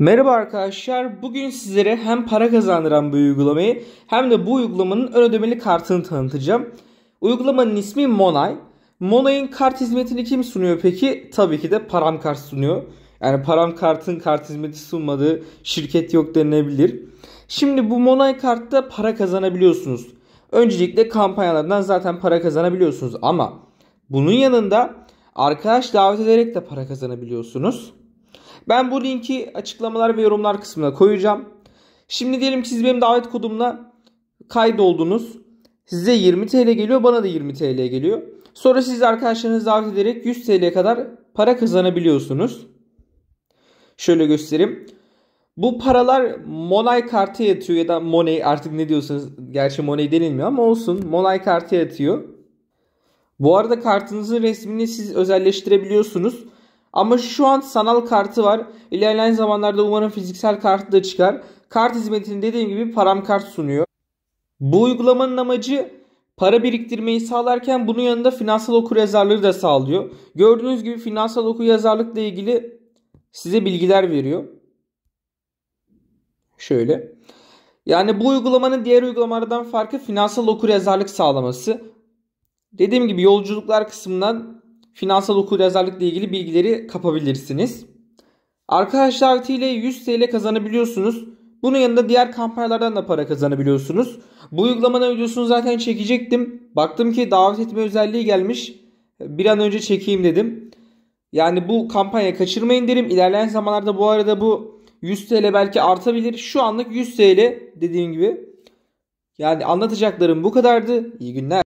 Merhaba arkadaşlar. Bugün sizlere hem para kazandıran bu uygulamayı hem de bu uygulamanın ön ödemeli kartını tanıtacağım. Uygulamanın ismi Monay. Monay'ın kart hizmetini kim sunuyor peki? Tabii ki de Param Kart sunuyor. Yani Param Kart'ın kart hizmeti sunmadığı şirket yok denilebilir. Şimdi bu Monay kartta para kazanabiliyorsunuz. Öncelikle kampanyalardan zaten para kazanabiliyorsunuz ama bunun yanında arkadaş davet ederek de para kazanabiliyorsunuz. Ben bu linki açıklamalar ve yorumlar kısmına koyacağım. Şimdi diyelim ki siz benim davet kodumla kaydoldunuz. Size 20 TL geliyor, bana da 20 TL geliyor. Sonra siz arkadaşlarınızı davet ederek 100 TL kadar para kazanabiliyorsunuz. Şöyle göstereyim. Bu paralar Monay kartı yatıyor ya da Money artık ne diyorsunuz? Gerçi Money denilmiyor ama olsun. Monay kartı yatıyor. Bu arada kartınızın resmini siz özelleştirebiliyorsunuz. Ama şu an sanal kartı var. İlerleyen zamanlarda umarım fiziksel kartı da çıkar. Kart hizmetini dediğim gibi param kart sunuyor. Bu uygulamanın amacı para biriktirmeyi sağlarken bunun yanında finansal okuryazarlığı da sağlıyor. Gördüğünüz gibi finansal okuryazarlıkla ilgili size bilgiler veriyor. Şöyle. Yani bu uygulamanın diğer uygulamalardan farkı finansal okuryazarlık sağlaması. Dediğim gibi yolculuklar kısmından finansal okuryazarlıkla ilgili bilgileri kapabilirsiniz. Arka haşlartı 100 TL kazanabiliyorsunuz. Bunun yanında diğer kampanyalardan da para kazanabiliyorsunuz. Bu uygulamanın videosunu zaten çekecektim. Baktım ki davet etme özelliği gelmiş. Bir an önce çekeyim dedim. Yani bu kampanya kaçırmayın derim. İlerleyen zamanlarda bu arada bu 100 TL belki artabilir. Şu anlık 100 TL dediğim gibi. Yani anlatacaklarım bu kadardı. İyi günler.